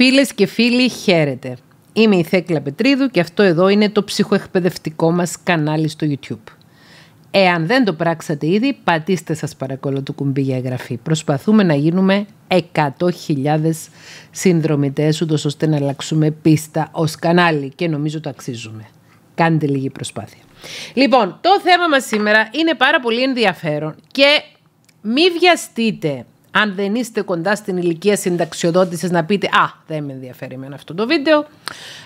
Φίλες και φίλοι, χαίρετε. Είμαι η Θέκλα Πετρίδου και αυτό εδώ είναι το ψυχοεκπαιδευτικό μας κανάλι στο YouTube. Εάν δεν το πράξατε ήδη, πατήστε σας παρακαλώ το κουμπί για εγγραφή. Προσπαθούμε να γίνουμε 100.000 συνδρομητές, ούτως ώστε να αλλάξουμε πίστα ως κανάλι και νομίζω το αξίζουμε. Κάντε λίγη προσπάθεια. Λοιπόν, το θέμα μας σήμερα είναι πάρα πολύ ενδιαφέρον και μη βιαστείτε αν δεν είστε κοντά στην ηλικία συνταξιοδότησης, να πείτε Α, δεν με ενδιαφέρει με αυτό το βίντεο.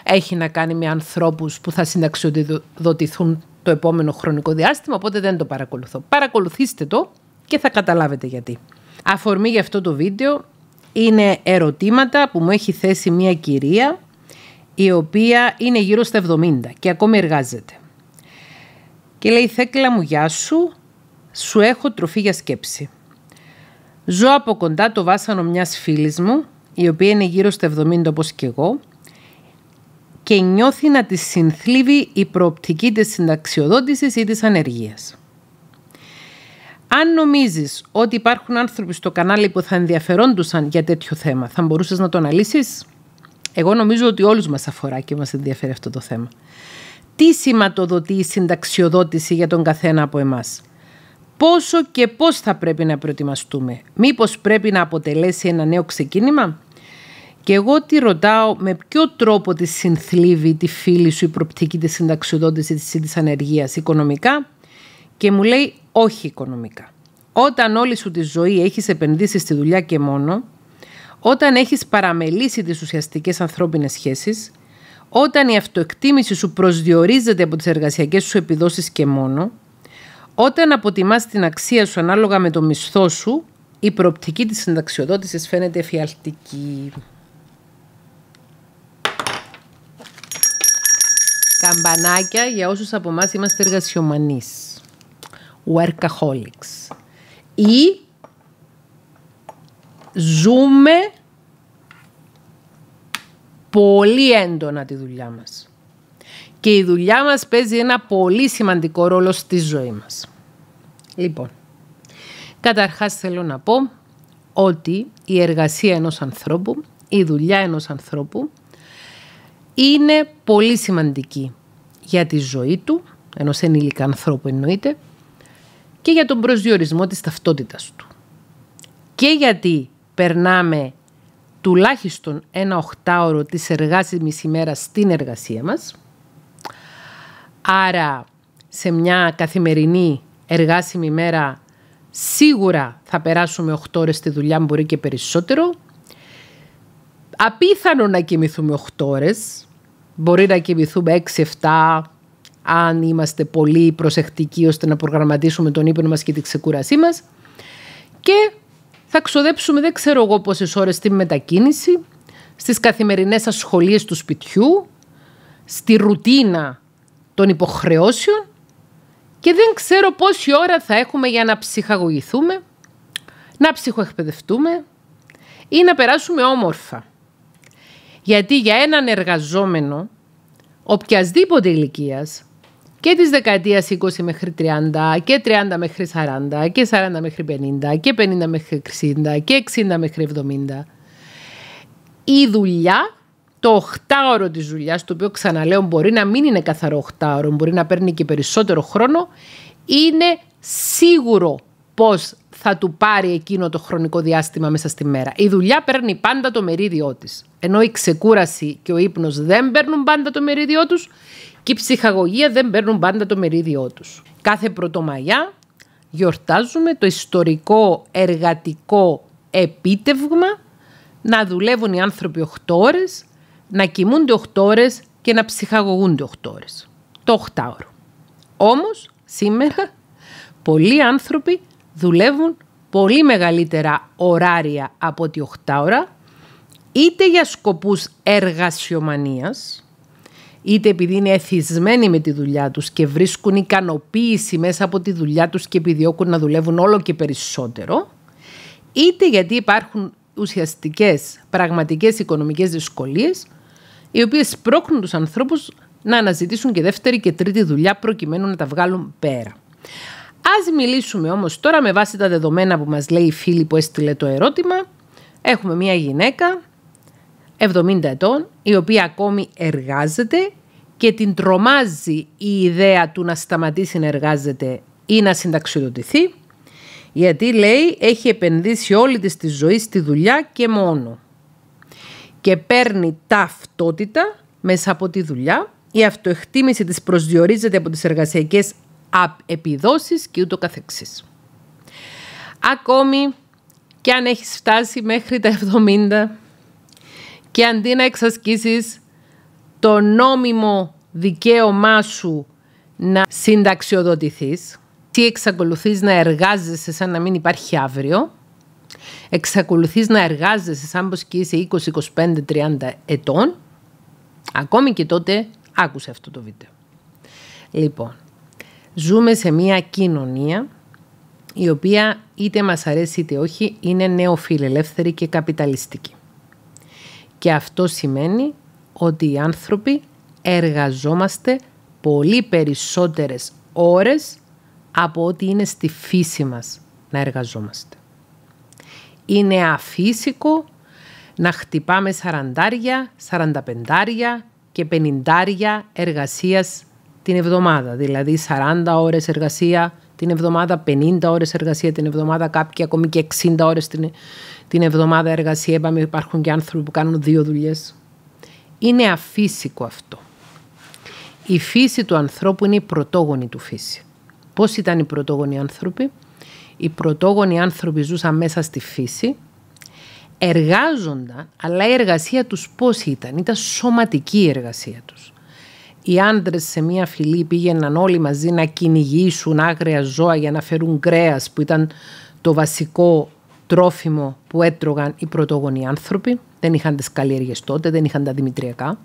Έχει να κάνει με ανθρώπους που θα συνταξιοδοτηθούν το επόμενο χρονικό διάστημα, οπότε δεν το παρακολουθώ. Παρακολουθήστε το και θα καταλάβετε γιατί. Αφορμή για αυτό το βίντεο είναι ερωτήματα που μου έχει θέσει μια κυρία η οποία είναι γύρω στα 70 και ακόμη εργάζεται. Και λέει «Θέκλα μου, γεια σου, σου έχω τροφή για σκέψη. Ζω από κοντά το βάσανο μιας φίλης μου, η οποία είναι γύρω στα 70 όπως και εγώ, και νιώθει να της συνθλίβει η προοπτική της συνταξιοδότησης ή της ανεργίας. Αν νομίζεις ότι υπάρχουν άνθρωποι στο κανάλι που θα ενδιαφερόντουσαν για τέτοιο θέμα, θα μπορούσες να το αναλύσεις? Εγώ νομίζω ότι όλους μας αφορά και μας ενδιαφέρει αυτό το θέμα. Τι σηματοδοτεί η συνταξιοδότηση για τον καθένα από εμάς πόσο και πώς θα πρέπει να προετοιμαστούμε. Μήπως πρέπει να αποτελέσει ένα νέο ξεκίνημα. Και εγώ τη ρωτάω με ποιο τρόπο τη συνθλίβει τη φίλη σου η προπτική της συνταξιοδότησης ή της ανεργίας οικονομικά και μου λέει όχι οικονομικά. Όταν όλη σου τη ζωή έχεις επενδύσει στη δουλειά και μόνο, όταν έχεις παραμελήσει τις ουσιαστικές ανθρώπινες σχέσεις, όταν η αυτοεκτίμηση σου προσδιορίζεται από τις εργασιακές σου επιδόσεις και μόνο, όταν αποτιμάς την αξία σου ανάλογα με το μισθό σου, η προοπτική της συνταξιοδότησης φαίνεται εφιαλτική. Καμπανάκια για όσους από εμάς είμαστε εργασιομανείς. Workaholics. Ή ζούμε πολύ έντονα τη δουλειά μας και η δουλειά μας παίζει ένα πολύ σημαντικό ρόλο στη ζωή μας. Λοιπόν, καταρχάς θέλω να πω ότι η εργασία ενός ανθρώπου, η δουλειά ενός ανθρώπου είναι πολύ σημαντική για τη ζωή του, ενός ενήλικα ανθρώπου εννοείται, και για τον προσδιορισμό της ταυτότητας του. Και γιατί περνάμε τουλάχιστον ένα οχτάωρο της εργάσιμης ημέρας στην εργασία μας – Άρα σε μια καθημερινή εργάσιμη μέρα σίγουρα θα περάσουμε 8 ώρες στη δουλειά, μπορεί και περισσότερο. Απίθανο να κοιμηθούμε 8 ώρες, μπορεί να κοιμηθούμε 6-7 αν είμαστε πολύ προσεκτικοί ώστε να προγραμματίσουμε τον ύπνο μας και τη ξεκούρασή μας και θα ξοδέψουμε δεν ξέρω εγώ πόσες ώρες στη μετακίνηση, στις καθημερινές ασχολίες του σπιτιού, στη ρουτίνα των υποχρεώσεων και δεν ξέρω πόση ώρα θα έχουμε για να ψυχαγωγηθούμε, να ψυχοεκπαιδευτούμε ή να περάσουμε όμορφα. Γιατί για έναν εργαζόμενο οποιασδήποτε ηλικίας και της δεκαετίας 20 μέχρι 30 και 30 μέχρι 40 και 40 μέχρι 50 και 50 μέχρι 60 και 60 μέχρι 70 η δουλειά το 8ωρο της δουλειάς, το οποίο ξαναλέω μπορεί να μην είναι καθαρό 8ωρο, μπορεί να παίρνει και περισσότερο χρόνο, είναι σίγουρο πώς θα του πάρει εκείνο το χρονικό διάστημα μέσα στη μέρα. Η δουλειά παίρνει πάντα το μερίδιό της, Ενώ η ξεκούραση και ο ύπνος δεν παίρνουν πάντα το μερίδιό τους και η ψυχαγωγία δεν παίρνουν πάντα το μερίδιό τους. Κάθε πρωτομαγιά γιορτάζουμε το ιστορικό εργατικό επίτευγμα να δουλεύουν οι άνθρωποι 8 ώρες να κοιμούνται 8 ώρες και να ψυχαγωγούνται 8 ώρες. Το 8 ώρο. Όμως σήμερα πολλοί άνθρωποι δουλεύουν πολύ μεγαλύτερα ωράρια από τη 8 ώρα είτε για σκοπούς εργασιομανίας, είτε επειδή είναι εθισμένοι με τη δουλειά τους και βρίσκουν ικανοποίηση μέσα από τη δουλειά τους και επιδιώκουν να δουλεύουν όλο και περισσότερο, είτε γιατί υπάρχουν ουσιαστικές, πραγματικές οικονομικές δυσκολίες οι οποίες πρόκνουν τους ανθρώπους να αναζητήσουν και δεύτερη και τρίτη δουλειά προκειμένου να τα βγάλουν πέρα. Ας μιλήσουμε όμως τώρα με βάση τα δεδομένα που μας λέει η φίλη που έστειλε το ερώτημα. Έχουμε μια γυναίκα 70 ετών η οποία ακόμη εργάζεται και την τρομάζει η ιδέα του να σταματήσει να εργάζεται ή να συνταξιδοτηθεί γιατί λέει έχει επενδύσει όλη της τη ζωή στη δουλειά και μόνο και παίρνει ταυτότητα μέσα από τη δουλειά. Η αυτοεκτίμηση της προσδιορίζεται από τις εργασιακές επιδόσεις και ούτω καθεξής. Ακόμη και αν έχεις φτάσει μέχρι τα 70 και αντί να εξασκήσεις το νόμιμο δικαίωμά σου να συνταξιοδοτηθείς, τι εξακολουθείς να εργάζεσαι σαν να μην υπάρχει αύριο, εξακολουθείς να εργάζεσαι σαν πως και είσαι 20, 25, 30 ετών, ακόμη και τότε άκουσε αυτό το βίντεο. Λοιπόν, ζούμε σε μια κοινωνία η οποία είτε μας αρέσει είτε όχι είναι νεοφιλελεύθερη και καπιταλιστική. Και αυτό σημαίνει ότι οι άνθρωποι εργαζόμαστε πολύ περισσότερες ώρες από ό,τι είναι στη φύση μας να εργαζόμαστε. Είναι αφύσικο να χτυπάμε σαραντάρια, σαρανταπεντάρια και πενηντάρια εργασίας την εβδομάδα. Δηλαδή 40 ώρες εργασία την εβδομάδα, 50 ώρες εργασία την εβδομάδα, κάποιοι ακόμη και 60 ώρες την, την εβδομάδα εργασία. Είπαμε υπάρχουν και άνθρωποι που κάνουν δύο δουλειές. Είναι αφύσικο αυτό. Η φύση του ανθρώπου είναι η πρωτόγονη του φύση. Πώς ήταν οι πρωτόγονοι άνθρωποι, οι πρωτόγονοι άνθρωποι ζούσαν μέσα στη φύση, εργάζονταν, αλλά η εργασία τους πώς ήταν, ήταν σωματική η εργασία τους. Οι άντρες σε μία φυλή πήγαιναν όλοι μαζί να κυνηγήσουν άγρια ζώα για να φέρουν κρέα που ήταν το βασικό τρόφιμο που έτρωγαν οι πρωτόγονοι άνθρωποι. Δεν είχαν τις καλλιέργειες τότε, δεν είχαν τα δημητριακά.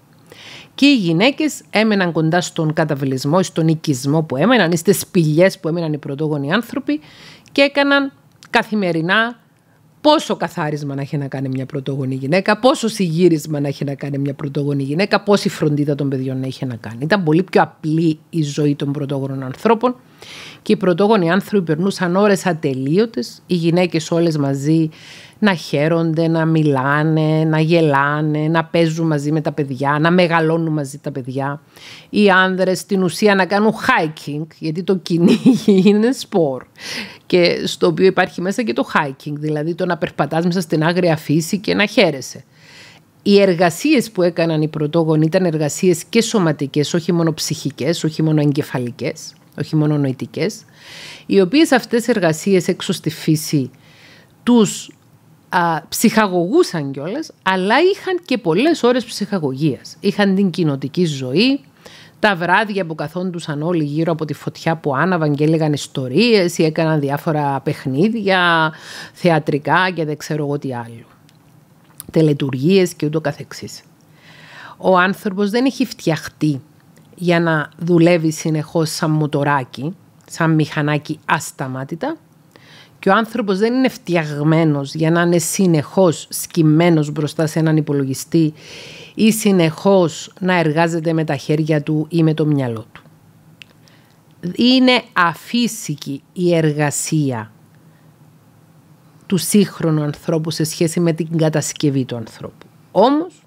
Και οι γυναίκες έμεναν κοντά στον καταβλισμό, στον οικισμό που έμεναν, ή στις σπηλιές που έμεναν οι πρωτόγονοι άνθρωποι και έκαναν καθημερινά πόσο καθάρισμα να έχει να κάνει μια πρωτογονή γυναίκα, πόσο συγύρισμα να έχει να κάνει μια πρωτογονή γυναίκα, πόση φροντίδα των παιδιών να έχει να κάνει. Ήταν πολύ πιο απλή η ζωή των πρωτόγονων ανθρώπων και οι πρωτόγονοι άνθρωποι περνούσαν ώρες ατελείωτες, οι γυναίκες όλες μαζί να χαίρονται, να μιλάνε, να γελάνε, να παίζουν μαζί με τα παιδιά, να μεγαλώνουν μαζί τα παιδιά. Οι άνδρες στην ουσία να κάνουν hiking, γιατί το κυνήγι είναι σπορ και στο οποίο υπάρχει μέσα και το hiking, δηλαδή το να περπατάς μέσα στην άγρια φύση και να χαίρεσαι. Οι εργασίες που έκαναν οι πρωτόγονοι ήταν εργασίες και σωματικές όχι μόνο ψυχικές, όχι μόνο εγκεφαλικές, όχι μόνο νοητικές, οι οποίες αυτές οι έξω στη φύση τους α, ψυχαγωγούσαν κιόλας, αλλά είχαν και πολλές ώρες ψυχαγωγίας. Είχαν την κοινοτική ζωή, τα βράδια που καθόντουσαν όλοι γύρω από τη φωτιά που άναβαν και έλεγαν ιστορίες ή έκαναν διάφορα παιχνίδια, θεατρικά και δεν ξέρω εγώ τι άλλο. Τελετουργίες και ούτω καθεξής. Ο άνθρωπος δεν έχει φτιαχτεί για να δουλεύει συνεχώς σαν μοτοράκι, σαν μηχανάκι ασταμάτητα, και ο άνθρωπος δεν είναι φτιαγμένος για να είναι συνεχώς σκυμμένος μπροστά σε έναν υπολογιστή ή συνεχώς να εργάζεται με τα χέρια του ή με το μυαλό του. Είναι αφύσικη η εργασία του σύγχρονου ανθρώπου σε σχέση με την κατασκευή του ανθρώπου. Όμως,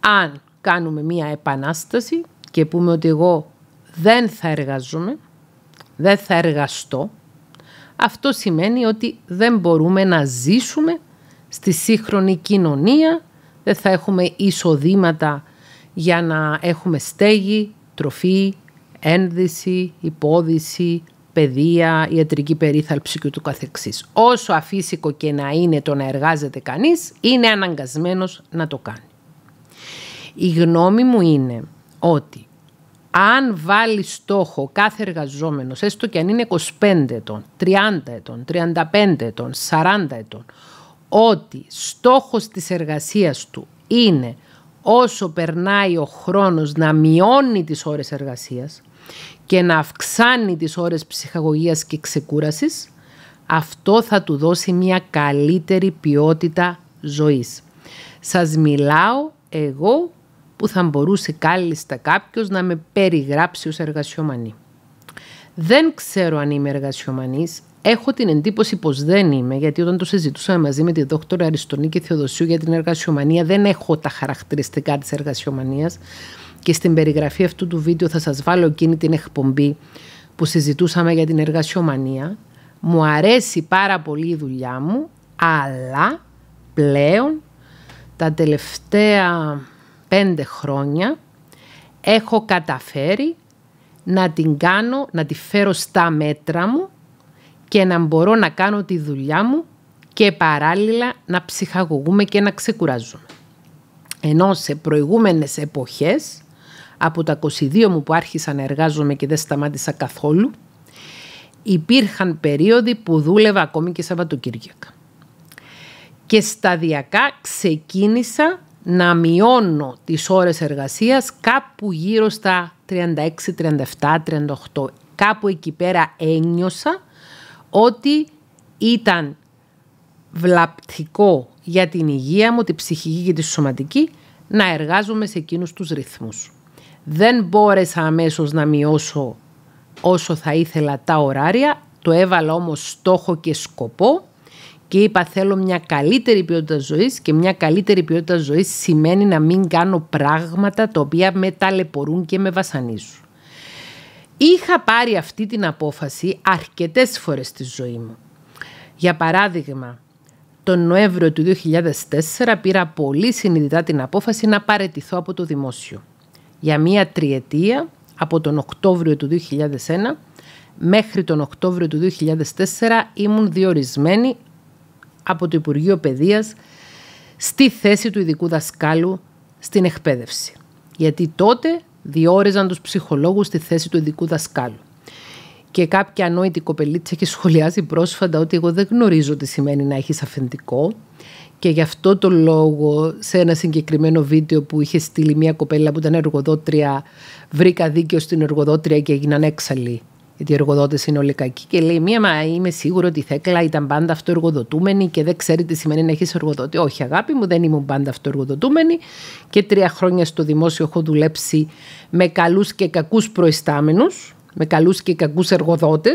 αν κάνουμε μία επανάσταση και πούμε ότι εγώ δεν θα εργαζομαι, δεν θα εργαστώ, αυτό σημαίνει ότι δεν μπορούμε να ζήσουμε στη σύγχρονη κοινωνία, δεν θα έχουμε εισοδήματα για να έχουμε στέγη, τροφή, ένδυση, υπόδηση, παιδεία, ιατρική περίθαλψη και του καθεξής. Όσο αφύσικο και να είναι το να εργάζεται κανείς, είναι αναγκασμένος να το κάνει. Η γνώμη μου είναι ότι αν βάλει στόχο κάθε εργαζόμενος, έστω και αν είναι 25 ετών, 30 ετών, 35 ετών, 40 ετών, ότι στόχος της εργασίας του είναι όσο περνάει ο χρόνος να μειώνει τις ώρες εργασίας και να αυξάνει τις ώρες ψυχαγωγίας και ξεκούρασης, αυτό θα του δώσει μια καλύτερη ποιότητα ζωής. Σας μιλάω εγώ που θα μπορούσε κάλλιστα κάποιος να με περιγράψει ως εργασιομανή. Δεν ξέρω αν είμαι εργασιομανής, έχω την εντύπωση πως δεν είμαι, γιατί όταν το συζητούσα μαζί με τη δόκτωρα Αριστονή και Θεοδοσίου για την εργασιομανία, δεν έχω τα χαρακτηριστικά της εργασιομανίας και στην περιγραφή αυτού του βίντεο θα σας βάλω εκείνη την εκπομπή που συζητούσαμε για την εργασιομανία. Μου αρέσει πάρα πολύ η δουλειά μου, αλλά πλέον τα τελευταία πέντε χρόνια έχω καταφέρει να την κάνω, να τη φέρω στα μέτρα μου και να μπορώ να κάνω τη δουλειά μου και παράλληλα να ψυχαγωγούμε και να ξεκουράζουμε. Ενώ σε προηγούμενες εποχές, από τα 22 μου που άρχισα να εργάζομαι και δεν σταμάτησα καθόλου, υπήρχαν περίοδοι που δούλευα ακόμη και Σαββατοκύριακα. Και σταδιακά ξεκίνησα να μειώνω τις ώρες εργασίας κάπου γύρω στα 36, 37, 38. Κάπου εκεί πέρα ένιωσα ότι ήταν βλαπτικό για την υγεία μου, τη ψυχική και τη σωματική, να εργάζομαι σε εκείνους τους ρυθμούς. Δεν μπόρεσα αμέσως να μειώσω όσο θα ήθελα τα ωράρια, το έβαλα όμως στόχο και σκοπό και είπα θέλω μια καλύτερη ποιότητα ζωής και μια καλύτερη ποιότητα ζωής σημαίνει να μην κάνω πράγματα τα οποία με ταλαιπωρούν και με βασανίζουν. Είχα πάρει αυτή την απόφαση αρκετές φορές στη ζωή μου. Για παράδειγμα, τον Νοέμβριο του 2004 πήρα πολύ συνειδητά την απόφαση να παρετηθώ από το δημόσιο. Για μία τριετία, από τον Οκτώβριο του 2001 μέχρι τον Οκτώβριο του 2004 ήμουν διορισμένη από το Υπουργείο Παιδείας στη θέση του ειδικού δασκάλου στην εκπαίδευση. Γιατί τότε διόριζαν τους ψυχολόγους στη θέση του ειδικού δασκάλου. Και κάποια ανόητη κοπελίτσα έχει σχολιάσει πρόσφατα ότι εγώ δεν γνωρίζω τι σημαίνει να έχεις αφεντικό και γι' αυτό το λόγο σε ένα συγκεκριμένο βίντεο που είχε στείλει μια κοπέλα που ήταν εργοδότρια βρήκα δίκιο στην εργοδότρια και έγιναν έξαλλοι γιατί οι εργοδότε είναι όλοι κακοί και λέει: Μία, μα είμαι σίγουρο ότι η Θέκλα ήταν πάντα αυτοεργοδοτούμενη και δεν ξέρει τι σημαίνει να έχεις εργοδότη. Όχι, αγάπη μου, δεν ήμουν πάντα αυτοεργοδοτούμενη και τρία χρόνια στο δημόσιο έχω δουλέψει με καλούς και κακούς προϊστάμενους, με καλούς και κακούς εργοδότες.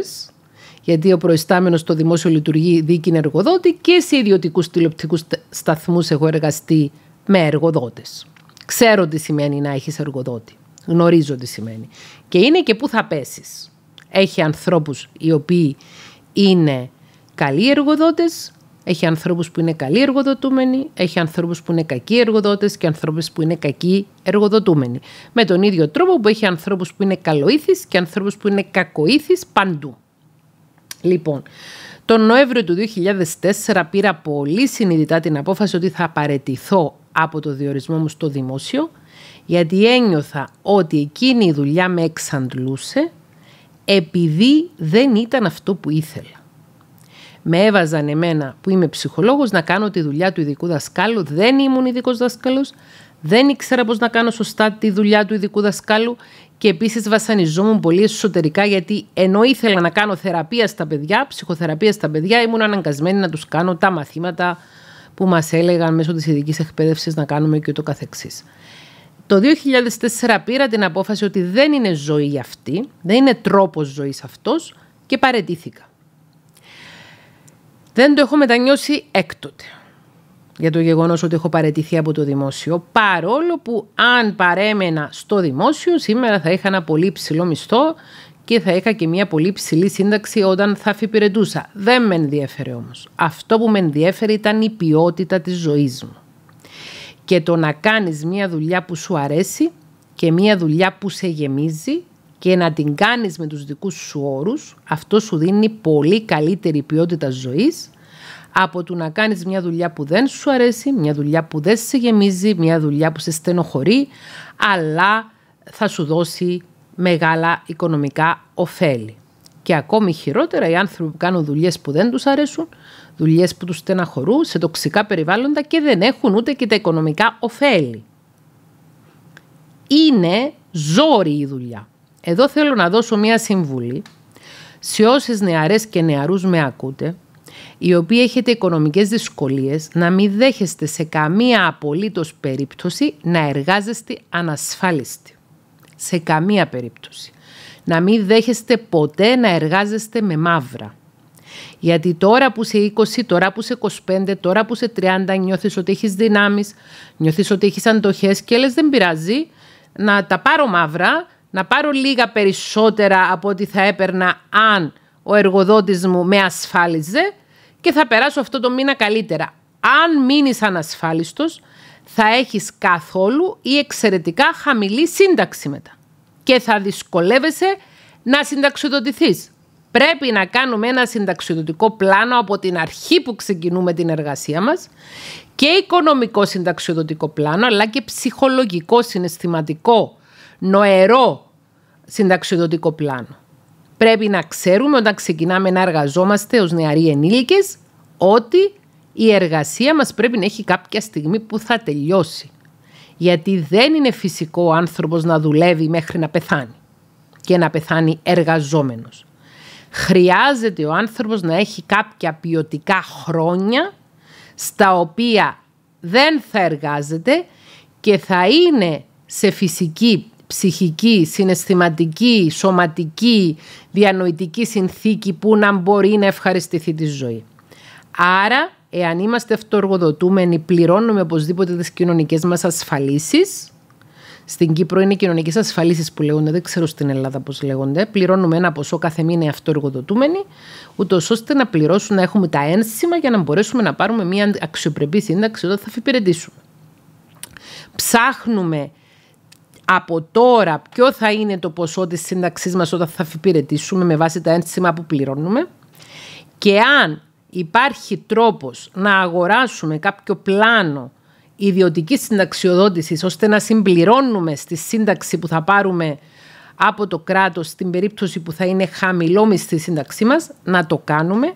Γιατί ο προϊστάμενος στο δημόσιο λειτουργεί δίκην εργοδότη και σε ιδιωτικούς τηλεοπτικούς σταθμούς έχω εργαστεί με εργοδότες. Ξέρω τι σημαίνει να έχεις εργοδότη. Γνωρίζω τι σημαίνει. Και είναι και πού θα πέσεις. Έχει ανθρώπους οι οποίοι είναι καλοί εργοδότες, έχει ανθρώπους που είναι καλοί εργοδοτούμενοι, έχει ανθρώπους που είναι κακοί εργοδότες και ανθρώπους που είναι κακοί εργοδοτούμενοι. Με τον ίδιο τρόπο που έχει ανθρώπους που είναι καλοήθεις... και ανθρώπους που είναι κακοήθεις παντού. Λοιπόν, τον Νοέμβριο του 2004 πήρα πολύ συνειδητά την απόφαση ότι θα παρετηθώ από το διορισμό μου στο δημόσιο, γιατί ένιωθα ότι εκείνη η δουλειά με εξαντλούσε επειδή δεν ήταν αυτό που ήθελα. Με έβαζαν εμένα που είμαι ψυχολόγος να κάνω τη δουλειά του ειδικού δασκάλου. Δεν ήμουν ειδικός δάσκαλος. Δεν ήξερα πώς να κάνω σωστά τη δουλειά του ειδικού δασκάλου και επίσης βασανιζόμουν πολύ εσωτερικά γιατί ενώ ήθελα να κάνω θεραπεία στα παιδιά, ψυχοθεραπεία στα παιδιά, ήμουν αναγκασμένη να τους κάνω τα μαθήματα που μας έλεγαν μέσω της ειδικής εκπαίδευσης να κάνουμε και το καθεξής το 2004 πήρα την απόφαση ότι δεν είναι ζωή αυτή, δεν είναι τρόπος ζωής αυτός και παρετήθηκα. Δεν το έχω μετανιώσει έκτοτε για το γεγονός ότι έχω παρετηθεί από το δημόσιο, παρόλο που αν παρέμενα στο δημόσιο, σήμερα θα είχα ένα πολύ ψηλό μισθό και θα είχα και μια πολύ ψηλή σύνταξη όταν θα αφιπηρετούσα. Δεν με ενδιέφερε όμως. Αυτό που με ενδιέφερε ήταν η ποιότητα της ζωής μου και το να κάνεις μία δουλειά που σου αρέσει και μία δουλειά που σε γεμίζει και να την κάνεις με τους δικούς σου όρους, αυτό σου δίνει πολύ καλύτερη ποιότητα ζωής από το να κάνεις μια δουλειά που δεν σου αρέσει, μια δουλειά που δεν σε γεμίζει, μια δουλειά που σε στενοχωρεί, αλλά θα σου δώσει μεγάλα οικονομικά ωφέλη. Και ακόμη χειρότερα, οι άνθρωποι που κάνουν δουλειές που δεν τους αρέσουν, δουλειές που τους στεναχωρούν, σε τοξικά περιβάλλοντα και δεν έχουν ούτε και τα οικονομικά ωφέλη. Είναι ζόρι η δουλειά. Εδώ θέλω να δώσω μία συμβουλή σε όσες νεαρές και νεαρούς με ακούτε, οι οποίοι έχετε οικονομικές δυσκολίες, να μην δέχεστε σε καμία απολύτως περίπτωση να εργάζεστε ανασφάλιστη. Σε καμία περίπτωση. Να μην δέχεστε ποτέ να εργάζεστε με μαύρα. Γιατί τώρα που σε 20, τώρα που είσαι 25, τώρα που σε 30 νιώθεις ότι έχεις δυνάμεις, νιώθεις ότι έχεις αντοχές και λες δεν πειράζει να τα πάρω μαύρα, να πάρω λίγα περισσότερα από ό,τι θα έπαιρνα αν ο εργοδότης μου με ασφάλιζε και θα περάσω αυτό το μήνα καλύτερα. Αν μείνεις ανασφάλιστος, θα έχεις καθόλου ή εξαιρετικά χαμηλή σύνταξη μετά. Και θα δυσκολεύεσαι να συνταξιοδοτηθείς. Πρέπει να κάνουμε ένα συνταξιδοτικό πλάνο από την αρχή που ξεκινούμε την εργασία μας και οικονομικό συνταξιδοτικό πλάνο αλλά και ψυχολογικό, συναισθηματικό, νοερό συνταξιδοτικό πλάνο. Πρέπει να ξέρουμε όταν ξεκινάμε να εργαζόμαστε ως νεαροί ενήλικες ότι η εργασία μας πρέπει να έχει κάποια στιγμή που θα τελειώσει. Γιατί δεν είναι φυσικό ο άνθρωπος να δουλεύει μέχρι να πεθάνει και να πεθάνει εργαζόμενος χρειάζεται ο άνθρωπος να έχει κάποια ποιοτικά χρόνια στα οποία δεν θα εργάζεται και θα είναι σε φυσική, ψυχική, συναισθηματική, σωματική, διανοητική συνθήκη που να μπορεί να ευχαριστηθεί τη ζωή. Άρα, εάν είμαστε αυτοργοδοτούμενοι, πληρώνουμε οπωσδήποτε τις κοινωνικές μας ασφαλίσεις, στην Κύπρο είναι κοινωνικές ασφαλίσεις που λέγονται, δεν ξέρω στην Ελλάδα πώς λέγονται. Πληρώνουμε ένα ποσό κάθε μήνα αυτοεργοδοτούμενοι, ούτως ώστε να πληρώσουν, να έχουμε τα ένσημα για να μπορέσουμε να πάρουμε μια αξιοπρεπής σύνταξη όταν θα αφιπηρετήσουμε. Ψάχνουμε από τώρα ποιο θα είναι το ποσό της σύνταξής μας όταν θα αφιπηρετήσουμε με βάση τα ένσημα που πληρώνουμε και αν υπάρχει τρόπος να αγοράσουμε κάποιο πλάνο Ιδιωτικής συνταξιοδότησης, ώστε να συμπληρώνουμε στη σύνταξη που θα πάρουμε από το κράτος στην περίπτωση που θα είναι χαμηλόμιστη η σύνταξή μας, να το κάνουμε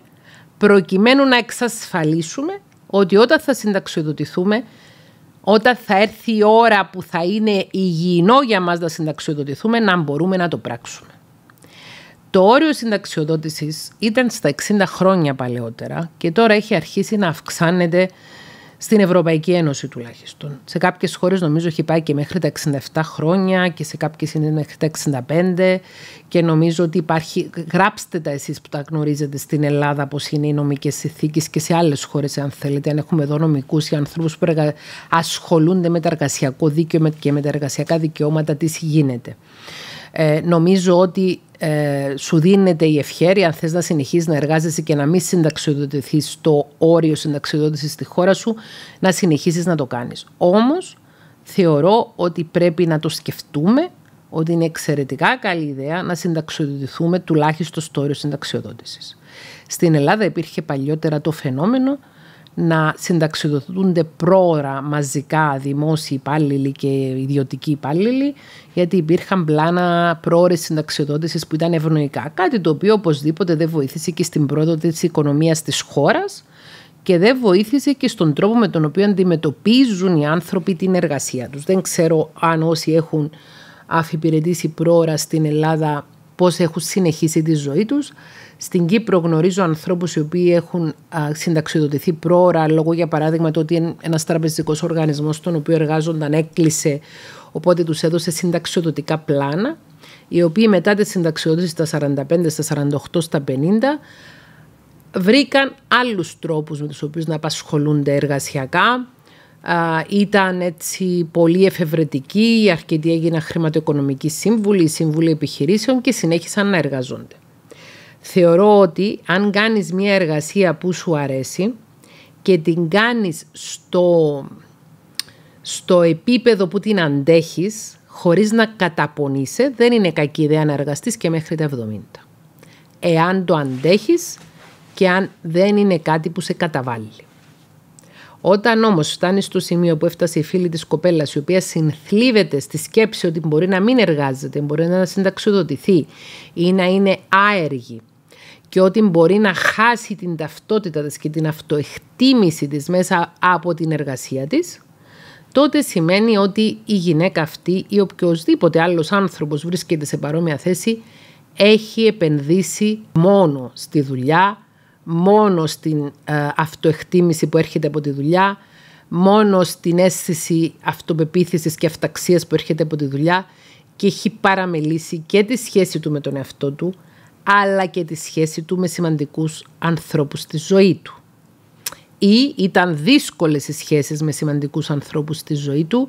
προκειμένου να εξασφαλίσουμε ότι όταν θα συνταξιοδοτηθούμε, όταν θα έρθει η ώρα που θα είναι υγιεινό για μας να συνταξιοδοτηθούμε, να μπορούμε να το πράξουμε. Το όριο συνταξιοδότησης ήταν στα 60 χρόνια παλαιότερα και τώρα έχει αρχίσει να αυξάνεται στην Ευρωπαϊκή Ένωση τουλάχιστον. Σε κάποιες χώρες νομίζω έχει πάει και μέχρι τα 67 χρόνια και σε κάποιες είναι μέχρι τα 65 και νομίζω ότι υπάρχει, γράψτε τα εσείς που τα γνωρίζετε στην Ελλάδα πώς είναι οι νομικές συνθήκες και σε άλλες χώρες αν θέλετε, αν έχουμε εδώ νομικούς ή ανθρώπους που ασχολούνται με τα εργασιακό δίκαιο και με τα εργασιακά δικαιώματα, τι γίνεται. Ε, νομίζω ότι ε, σου δίνεται η ευχαίρεια αν θες να συνεχίσεις να εργάζεσαι και να μην συνταξιοδοτηθείς στο όριο συνταξιοδότησης στη χώρα σου να συνεχίσεις να το κάνεις. Όμως θεωρώ ότι πρέπει να το σκεφτούμε ότι είναι εξαιρετικά καλή ιδέα να συνταξιοδοτηθούμε τουλάχιστον στο όριο συνταξιοδότησης. Στην Ελλάδα υπήρχε παλιότερα το φαινόμενο να συνταξιδοτούνται πρόωρα μαζικά δημόσιοι υπάλληλοι και ιδιωτικοί υπάλληλοι, γιατί υπήρχαν πλάνα πρόωρες συνταξιδότηση που ήταν ευνοϊκά. Κάτι το οποίο οπωσδήποτε δεν βοήθησε και στην πρόοδο της οικονομίας της χώρας και δεν βοήθησε και στον τρόπο με τον οποίο αντιμετωπίζουν οι άνθρωποι την εργασία τους. Δεν ξέρω αν όσοι έχουν αφιπηρετήσει πρόωρα στην Ελλάδα πώς έχουν συνεχίσει τη ζωή τους. Στην Κύπρο γνωρίζω ανθρώπους οι οποίοι έχουν συνταξιδοτηθεί πρόωρα λόγω για παράδειγμα το ότι ένας τραπεζικός οργανισμός στον οποίο εργάζονταν έκλεισε οπότε τους έδωσε συνταξιοδοτικά πλάνα οι οποίοι μετά τη συνταξιοδότηση στα 45, στα 48, στα 50 βρήκαν άλλους τρόπους με τους οποίους να απασχολούνται εργασιακά ήταν έτσι πολύ εφευρετικοί, αρκετοί έγιναν χρηματοοικονομικοί σύμβουλοι, σύμβουλοι επιχειρήσεων και συνέχισαν να εργαζόνται. Θεωρώ ότι αν κάνεις μια εργασία που σου αρέσει και την κάνεις στο, στο επίπεδο που την αντέχεις, χωρίς να καταπονείσαι, δεν είναι κακή ιδέα να εργαστείς και μέχρι τα 70. Εάν το αντέχεις και αν δεν είναι κάτι που σε καταβάλει. Όταν όμως φτάνεις στο σημείο που έφτασε η φίλη της κοπέλας, η οποία συνθλίβεται στη σκέψη ότι μπορεί να μην εργάζεται, μπορεί να συνταξιοδοτηθεί ή να είναι άεργη και ότι μπορεί να χάσει την ταυτότητα της και την αυτοεκτίμηση της μέσα από την εργασία της, τότε σημαίνει ότι η γυναίκα αυτή ή οποιοδήποτε άλλος άνθρωπος βρίσκεται σε παρόμοια θέση έχει επενδύσει μόνο στη δουλειά, μόνο στην ε, αυτοεκτίμηση που έρχεται από τη δουλειά, μόνο στην αίσθηση αυτοπεποίθησης και αυταξίας που έρχεται από τη δουλειά και έχει παραμελήσει και τη σχέση του με τον εαυτό του, αλλά και τη σχέση του με σημαντικούς ανθρώπους στη ζωή του. Ή ήταν δύσκολες οι σχέσεις με σημαντικούς ανθρώπους στη ζωή του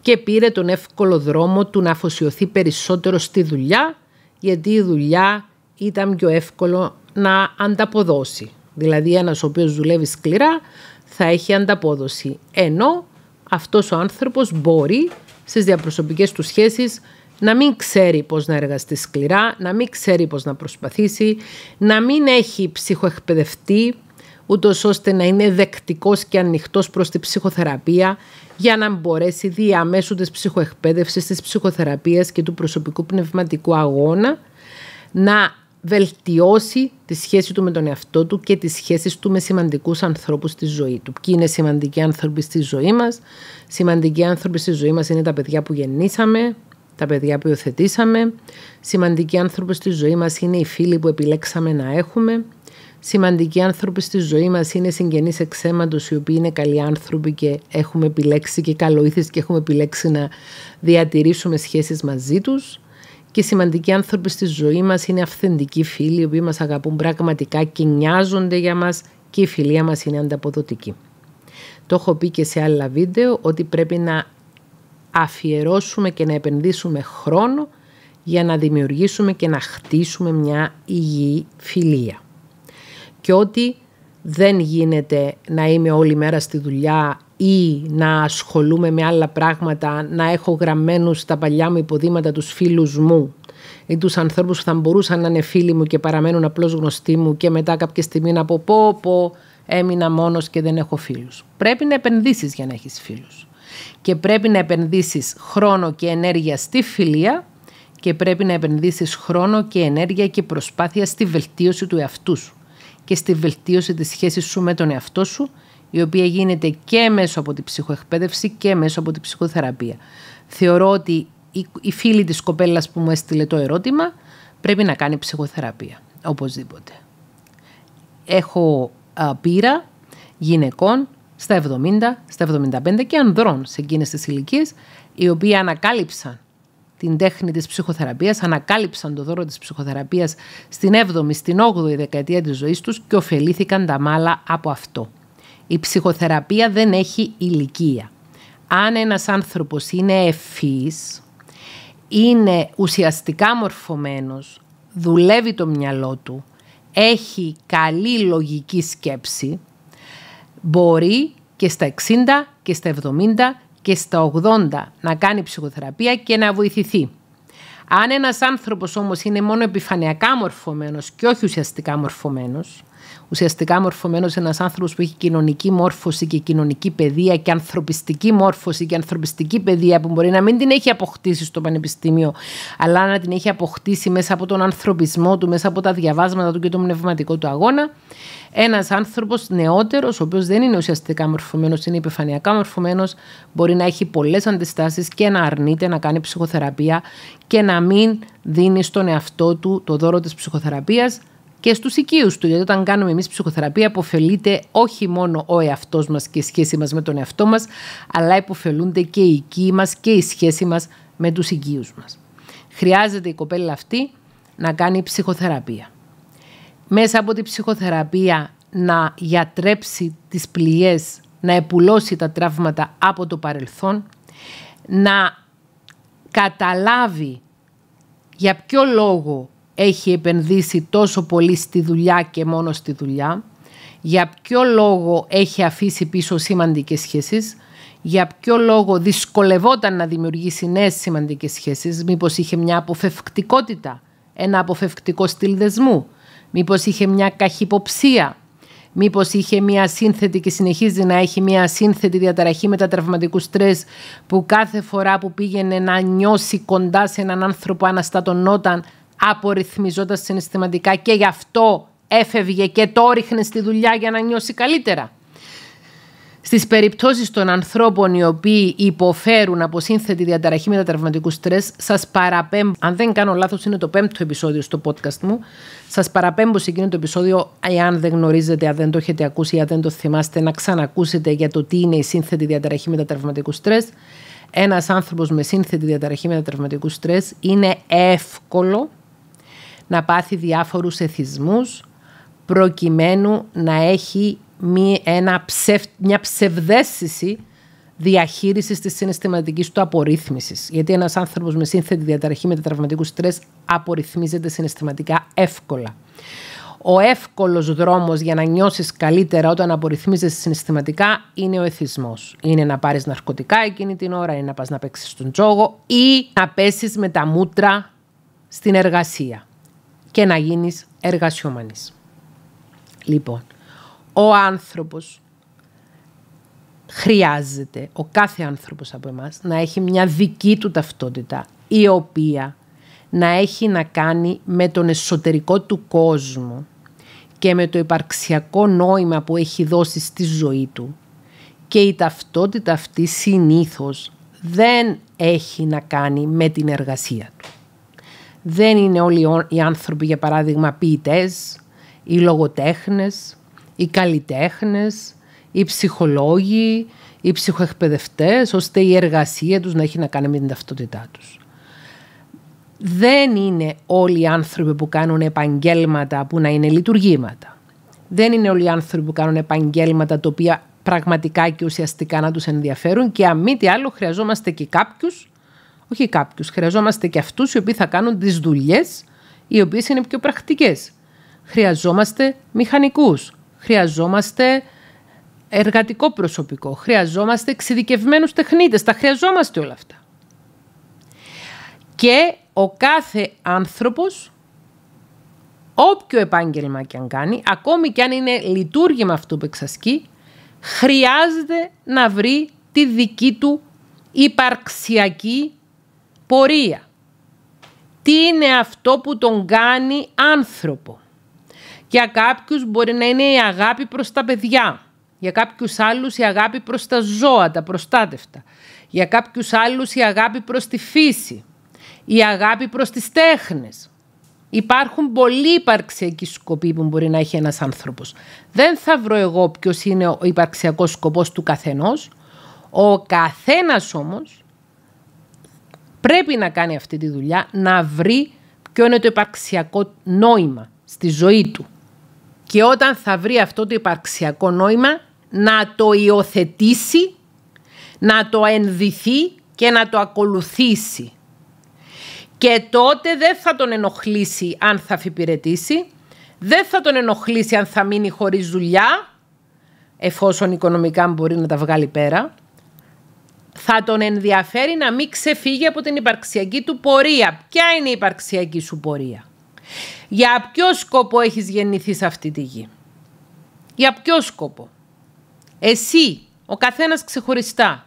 και πήρε τον εύκολο δρόμο του να αφοσιωθεί περισσότερο στη δουλειά, γιατί η δουλειά ήταν πιο εύκολο να ανταποδώσει. Δηλαδή ένας ο οποίος δουλεύει σκληρά θα έχει ανταπόδοση. Ενώ αυτός ο άνθρωπος μπορεί στις διαπροσωπικές του σχέσεις να μην ξέρει πώς να εργαστεί σκληρά, να μην ξέρει πώς να προσπαθήσει, να μην έχει ψυχοεκπαιδευτεί, ούτως ώστε να είναι δεκτικός και ανοιχτός προς τη ψυχοθεραπεία για να μπορέσει διαμέσου της ψυχοεκπαίδευσης, της ψυχοθεραπείας και του προσωπικού πνευματικού αγώνα να βελτιώσει τη σχέση του με τον εαυτό του και τις σχέσεις του με σημαντικούς ανθρώπους στη ζωή του. Ποιοι είναι σημαντικοί άνθρωποι στη ζωή μας. Σημαντικοί άνθρωποι στη ζωή μας είναι τα παιδιά που γεννήσαμε, τα παιδιά που υιοθετήσαμε. Σημαντικοί άνθρωποι στη ζωή μας είναι οι φίλοι που επιλέξαμε να έχουμε. Σημαντικοί άνθρωποι στη ζωή μας είναι συγγενείς εξαίματος οι οποίοι είναι καλοί άνθρωποι και έχουμε επιλέξει και καλοήθεις και έχουμε επιλέξει να διατηρήσουμε σχέσεις μαζί τους και σημαντικοί άνθρωποι στη ζωή μας είναι αυθεντικοί φίλοι, οι οποίοι μας αγαπούν πραγματικά και νοιάζονται για μας και η φιλία μας είναι ανταποδοτική. Το έχω πει και σε άλλα βίντεο ότι πρέπει να αφιερώσουμε και να επενδύσουμε χρόνο για να δημιουργήσουμε και να χτίσουμε μια υγιή φιλία. Και ότι δεν γίνεται να είμαι όλη μέρα στη δουλειά ή να ασχολούμαι με άλλα πράγματα, να έχω γραμμένους στα παλιά μου υποδήματα τους φίλους μου ή τους ανθρώπους που θα μπορούσαν να είναι φίλοι μου και παραμένουν απλώς γνωστοί μου και μετά κάποια στιγμή να πω πω πω έμεινα μόνος και δεν έχω φίλους. Πρέπει να επενδύσεις για να έχεις φίλους. Και πρέπει να επενδύσεις χρόνο και ενέργεια στη φιλία και πρέπει να επενδύσεις χρόνο και ενέργεια και προσπάθεια στη βελτίωση του εαυτού σου και στη βελτίωση της σχέσης σου με τον εαυτό σου η οποία γίνεται και μέσω από την ψυχοεκπαίδευση και μέσω από την ψυχοθεραπεία. Θεωρώ ότι η φίλη της κοπέλας που μου έστειλε το ερώτημα πρέπει να κάνει ψυχοθεραπεία, οπωσδήποτε. Έχω πείρα γυναικών στα 70, στα 75 και ανδρών σε εκείνες τις ηλικίες, οι οποίοι ανακάλυψαν την τέχνη της ψυχοθεραπείας, ανακάλυψαν το δώρο της ψυχοθεραπείας στην 7η, στην 8η δεκαετία της ζωής τους και ωφελήθηκαν τα μάλα από αυτό. Η ψυχοθεραπεία δεν έχει ηλικία. Αν ένας άνθρωπος είναι ευφύης, είναι ουσιαστικά μορφωμένος, δουλεύει το μυαλό του, έχει καλή λογική σκέψη, μπορεί και στα 60 και στα 70 και στα 80 να κάνει ψυχοθεραπεία και να βοηθηθεί. Αν ένας άνθρωπος όμως είναι μόνο επιφανειακά μορφωμένος και όχι ουσιαστικά μορφωμένος, Ουσιαστικά μορφωμένος ένας άνθρωπος που έχει κοινωνική μόρφωση και κοινωνική παιδεία και ανθρωπιστική μόρφωση και ανθρωπιστική παιδεία που μπορεί να μην την έχει αποκτήσει στο πανεπιστήμιο, αλλά να την έχει αποκτήσει μέσα από τον ανθρωπισμό του, μέσα από τα διαβάσματα του και τον πνευματικό του αγώνα. Ένας άνθρωπος νεότερος, ο οποίος δεν είναι ουσιαστικά μορφωμένος, είναι επιφανειακά μορφωμένος, μπορεί να έχει πολλές αντιστάσεις και να αρνείται να κάνει ψυχοθεραπεία και να μην δίνει στον εαυτό του το δώρο της ψυχοθεραπείας και στους οικείους του. Γιατί όταν κάνουμε εμείς ψυχοθεραπεία, αποφελείται όχι μόνο ο εαυτός μας και η σχέση μας με τον εαυτό μας, αλλά υποφελούνται και οι οικείοι μας και η σχέση μας με τους οικείους μας. Χρειάζεται η κοπέλα αυτή να κάνει ψυχοθεραπεία. Μέσα από τη ψυχοθεραπεία να γιατρέψει τις πληγές, να επουλώσει τα τραύματα από το παρελθόν, να καταλάβει για ποιο λόγο έχει επενδύσει τόσο πολύ στη δουλειά και μόνο στη δουλειά, για ποιο λόγο έχει αφήσει πίσω σημαντικές σχέσεις, για ποιο λόγο δυσκολευόταν να δημιουργήσει νέες σημαντικές σχέσεις, μήπως είχε μια αποφευκτικότητα, ένα αποφευκτικό στυλ δεσμού, μήπως είχε μια καχυποψία, μήπως είχε μια σύνθετη και συνεχίζει να έχει μια σύνθετη διαταραχή μετατραυματικού τα στρες που κάθε φορά που πήγαινε να νιώσει κοντά σε έναν άνθρωπο αναστατωνόταν απορριθμιζόντας συναισθηματικά και γι' αυτό έφευγε και το ρίχνε στη δουλειά για να νιώσει καλύτερα. Στις περιπτώσεις των ανθρώπων οι οποίοι υποφέρουν από σύνθετη διαταραχή μετατραυματικού στρες, σας παραπέμπω. Αν δεν κάνω λάθος, είναι το πέμπτο επεισόδιο στο podcast μου. Σας παραπέμπω σε εκείνο το επεισόδιο, εάν δεν γνωρίζετε, αν δεν το έχετε ακούσει, ή αν δεν το θυμάστε, να ξανακούσετε για το τι είναι η σύνθετη διαταραχή μετατραυματικού στρες. Ένας άνθρωπος με σύνθετη διαταραχή μετατραυματικού στρες είναι εύκολο να πάθει διάφορους εθισμούς προκειμένου να έχει μία, ένα ψευ, μια ψευδέστηση διαχείρισης της συναισθηματικής του απορρίθμισης. Γιατί ένας άνθρωπος με σύνθετη διαταραχή τραυματικού στρες απορριθμίζεται συναισθηματικά εύκολα. Ο εύκολος δρόμος για να νιώσεις καλύτερα όταν απορριθμίζεσαι συναισθηματικά είναι ο εθισμός. Είναι να πάρεις ναρκωτικά εκείνη την ώρα, είναι να πας να παίξεις τον τζόγο ή να πέσεις με τα μούτρα στην εργασία και να γίνεις εργασιόμανης. Λοιπόν, ο άνθρωπος χρειάζεται, ο κάθε άνθρωπος από εμάς, να έχει μια δική του ταυτότητα, η οποία να έχει να κάνει με τον εσωτερικό του κόσμο και με το υπαρξιακό νόημα που έχει δώσει στη ζωή του. Και η ταυτότητα αυτή συνήθως δεν έχει να κάνει με την εργασία του. Δεν είναι όλοι οι άνθρωποι, για παράδειγμα, ποιητές, οι λογοτέχνε, οι καλλιτέχνε, οι ψυχολόγοι, οι ψυχοεκπαιδευτές, ώστε η εργασία τους να έχει να κάνει με την ταυτότητά τους. Δεν είναι όλοι οι άνθρωποι που κάνουν επαγγέλματα που να είναι λειτουργήματα. Δεν είναι όλοι οι άνθρωποι που κάνουν επαγγέλματα τα οποία πραγματικά και ουσιαστικά να τους ενδιαφέρουν και αν μη τι άλλο χρειαζόμαστε και κάποιους όχι κάποιους. Χρειαζόμαστε και αυτούς οι οποίοι θα κάνουν τις δουλειές οι οποίες είναι πιο πρακτικές. Χρειαζόμαστε μηχανικούς. Χρειαζόμαστε εργατικό προσωπικό. Χρειαζόμαστε εξειδικευμένους τεχνίτες. Τα χρειαζόμαστε όλα αυτά. Και ο κάθε άνθρωπος, όποιο επάγγελμα και αν κάνει, ακόμη και αν είναι λειτουργήμα αυτό που εξασκεί, χρειάζεται να βρει τη δική του υπαρξιακή πορεία. Τι είναι αυτό που τον κάνει άνθρωπο. Για κάποιους μπορεί να είναι η αγάπη προς τα παιδιά. Για κάποιους άλλους η αγάπη προς τα ζώα, τα προστάτευτα. Για κάποιους άλλους η αγάπη προς τη φύση. Η αγάπη προς τις τέχνες. Υπάρχουν πολλοί υπαρξιακοί σκοποί που μπορεί να έχει ένας άνθρωπος. Δεν θα βρω εγώ ποιος είναι ο υπαρξιακός σκοπός του καθενός. Ο καθένας όμως πρέπει να κάνει αυτή τη δουλειά, να βρει ποιο είναι το υπαρξιακό νόημα στη ζωή του. Και όταν θα βρει αυτό το υπαρξιακό νόημα, να το υιοθετήσει, να το ενδυθεί και να το ακολουθήσει. Και τότε δεν θα τον ενοχλήσει αν θα αφιπηρετήσει, δεν θα τον ενοχλήσει αν θα μείνει χωρίς δουλειά, εφόσον οικονομικά μπορεί να τα βγάλει πέρα, θα τον ενδιαφέρει να μην ξεφύγει από την υπαρξιακή του πορεία. Ποια είναι η υπαρξιακή σου πορεία. Για ποιο σκοπό έχεις γεννηθεί σε αυτή τη γη. Για ποιο σκοπό. Εσύ, ο καθένας ξεχωριστά.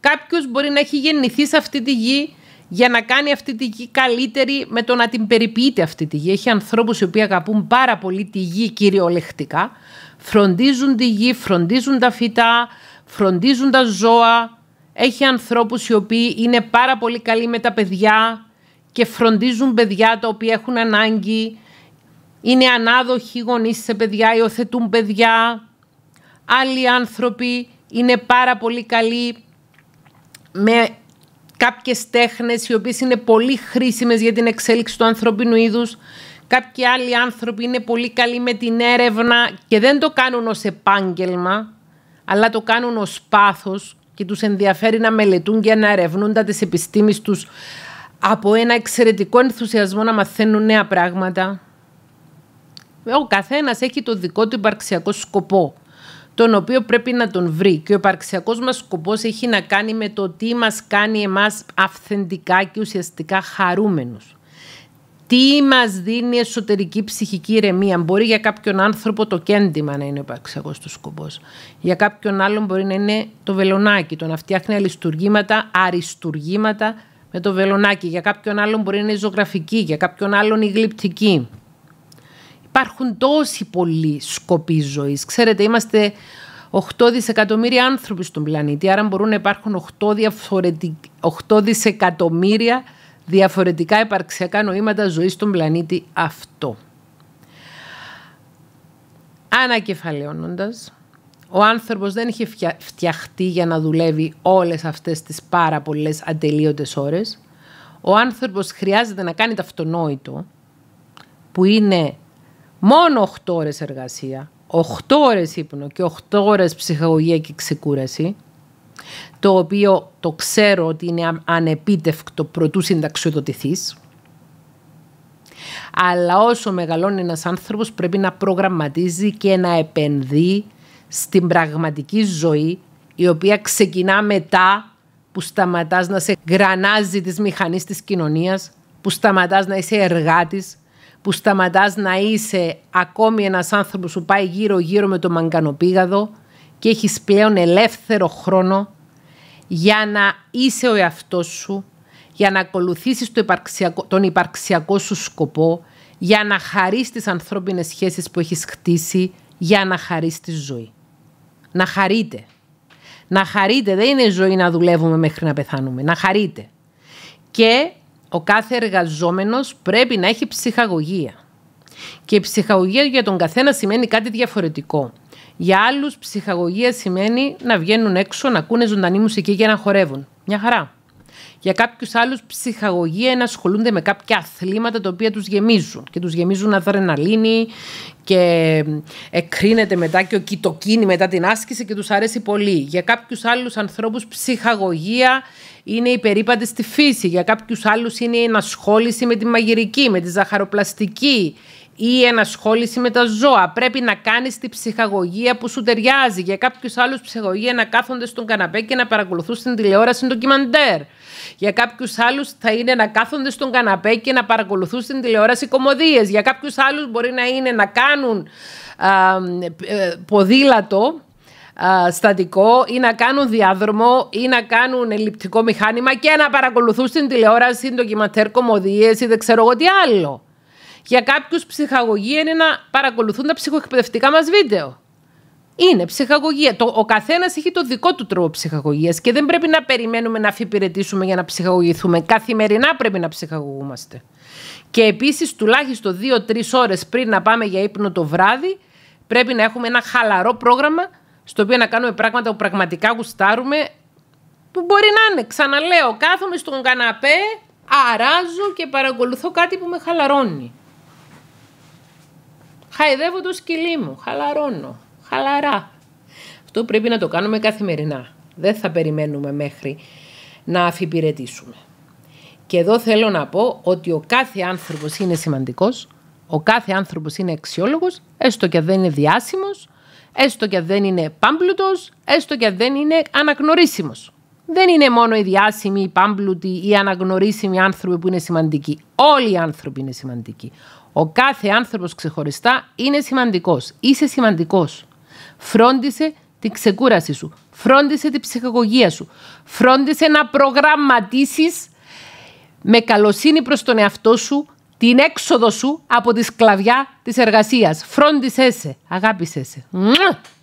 Κάποιος μπορεί να έχει γεννηθεί σε αυτή τη γη για να κάνει αυτή τη γη καλύτερη με το να την περιποιείται αυτή τη γη. Έχει ανθρώπους οι οποίοι αγαπούν πάρα πολύ τη γη κυριολεκτικά. Φροντίζουν τη γη, φροντίζουν τα φυτά, φροντίζουν τα ζώα, έχει ανθρώπους οι οποίοι είναι πάρα πολύ καλοί με τα παιδιά και φροντίζουν παιδιά τα οποία έχουν ανάγκη. Είναι ανάδοχοι γονείς σε παιδιά, υιοθετούν παιδιά. Άλλοι άνθρωποι είναι πάρα πολύ καλοί με κάποιες τέχνες οι οποίες είναι πολύ χρήσιμες για την εξέλιξη του ανθρώπινου είδους. Κάποιοι άλλοι άνθρωποι είναι πολύ καλοί με την έρευνα και δεν το κάνουν ως επάγγελμα, αλλά το κάνουν ως πάθος και τους ενδιαφέρει να μελετούν και να ερευνούν τα της επιστήμης τους από ένα εξαιρετικό ενθουσιασμό να μαθαίνουν νέα πράγματα. Ο καθένας έχει το δικό του υπαρξιακό σκοπό, τον οποίο πρέπει να τον βρει. Και ο υπαρξιακός μας σκοπός έχει να κάνει με το τι μας κάνει εμάς αυθεντικά και ουσιαστικά χαρούμενους τι μας δίνει εσωτερική ψυχική ηρεμία. Μπορεί για κάποιον άνθρωπο το κέντημα να είναι ο υπαρξιακός του σκοπός. Για κάποιον άλλον μπορεί να είναι το βελονάκι, το να φτιάχνει αλιστουργήματα, αριστουργήματα με το βελονάκι. Για κάποιον άλλον μπορεί να είναι η ζωγραφική, για κάποιον άλλον η γλυπτική. Υπάρχουν τόσοι πολλοί σκοποί ζωής. Ξέρετε, είμαστε 8 δισεκατομμύρια άνθρωποι στον πλανήτη, άρα μπορούν να υπάρχουν 8, 8 δισεκατομμύρια διαφορετικά υπαρξιακά νοήματα ζωής στον πλανήτη αυτό. Ανακεφαλαιώνοντας, ο άνθρωπος δεν είχε φτιαχτεί για να δουλεύει όλες αυτές τις πάρα πολλές ατελείωτες ώρες. Ο άνθρωπος χρειάζεται να κάνει αυτονόητο, που είναι μόνο 8 ώρες εργασία, 8 ώρες ύπνο και 8 ώρες ψυχαγωγία και ξεκούραση, το οποίο το ξέρω ότι είναι ανεπίτευκτο προτού συνταξιοδοτηθείς. αλλά όσο μεγαλώνει ένας άνθρωπος πρέπει να προγραμματίζει και να επενδύει στην πραγματική ζωή η οποία ξεκινά μετά που σταματάς να σε γρανάζει της μηχανής της κοινωνίας, που σταματάς να είσαι εργάτης, που σταματάς να είσαι ακόμη ένας άνθρωπος που πάει γύρω-γύρω με το μαγκανοπήγαδο και έχεις πλέον ελεύθερο χρόνο για να είσαι ο εαυτός σου, για να ακολουθήσεις τον υπαρξιακό σου σκοπό, για να χαρείς τις ανθρώπινες σχέσεις που έχεις χτίσει, για να χαρείς τη ζωή. Να χαρείτε. Να χαρείτε. Δεν είναι ζωή να δουλεύουμε μέχρι να πεθάνουμε. Να χαρείτε. Και ο κάθε εργαζόμενος πρέπει να έχει ψυχαγωγία. Και η ψυχαγωγία για τον καθένα σημαίνει κάτι διαφορετικό. Για άλλους, ψυχαγωγία σημαίνει να βγαίνουν έξω, να ακούνε ζωντανή μουσική και να χορεύουν. Μια χαρά. Για κάποιους άλλους, ψυχαγωγία είναι να ασχολούνται με κάποια αθλήματα τα οποία τους γεμίζουν. Και τους γεμίζουν αδρεναλίνη και εκρίνεται μετά και ο κοιτοκίνη μετά την άσκηση και τους αρέσει πολύ. Για κάποιους άλλους ανθρώπους, ψυχαγωγία είναι η περίπατη στη φύση. Για κάποιους άλλους είναι η ενασχόληση με τη μαγειρική, με τη ζαχαροπλαστική ή ενασχόληση με τα ζώα. Πρέπει να κάνεις τη ψυχαγωγία που σου ταιριάζει. Για κάποιους άλλους, ψυχαγωγία να κάθονται στον καναπέ και να παρακολουθούν στην τηλεόραση ντοκιμαντέρ. Για κάποιους άλλους, θα είναι να κάθονται στον καναπέ και να παρακολουθούν στην τηλεόραση κομμωδίες. Για κάποιους άλλους, μπορεί να είναι να κάνουν α, ε, ποδήλατο στατικό ή να κάνουν διάδρομο ή να κάνουν ελλειπτικό μηχάνημα και να παρακολουθούν στην τηλεόραση ντοκιμαντέρ κομμωδίες ή δεν ξέρω εγώ τι άλλο. Για κάποιους ψυχαγωγία είναι να παρακολουθούν τα ψυχοεκπαιδευτικά μας βίντεο. Είναι ψυχαγωγία. Το, ο καθένας έχει το δικό του τρόπο ψυχαγωγίας και δεν πρέπει να περιμένουμε να αφιπηρετήσουμε για να ψυχαγωγηθούμε. Καθημερινά πρέπει να ψυχαγωγούμαστε. Και επίσης, τουλάχιστον 2-3 ώρες πριν να πάμε για ύπνο το βράδυ, πρέπει να έχουμε ένα χαλαρό πρόγραμμα στο οποίο να κάνουμε πράγματα που πραγματικά γουστάρουμε. Που μπορεί να είναι, ξαναλέω, κάθομαι στον καναπέ, αράζω και παρακολουθώ κάτι που με χαλαρώνει. Χαϊδεύω το σκυλί μου, χαλαρώνω, χαλαρά. Αυτό πρέπει να το κάνουμε καθημερινά. Δεν θα περιμένουμε μέχρι να αφιπηρετήσουμε. Και εδώ θέλω να πω ότι ο κάθε άνθρωπος είναι σημαντικός, ο κάθε άνθρωπος είναι αξιόλογος, έστω και δεν είναι διάσημος, έστω και δεν είναι πάμπλουτος, έστω και δεν είναι αναγνωρίσιμος. Δεν είναι μόνο οι διάσημοι, οι πάμπλουτοι, οι αναγνωρίσιμοι άνθρωποι που είναι σημαντικοί. Όλοι οι άνθρωποι είναι σημαντικοί. Ο κάθε άνθρωπος ξεχωριστά είναι σημαντικός. Είσαι σημαντικός. Φρόντισε την ξεκούραση σου. Φρόντισε την ψυχαγωγία σου. Φρόντισε να προγραμματίσεις με καλοσύνη προς τον εαυτό σου την έξοδο σου από τη σκλαβιά της εργασίας. Φρόντισέ σε. Αγάπησέ σε.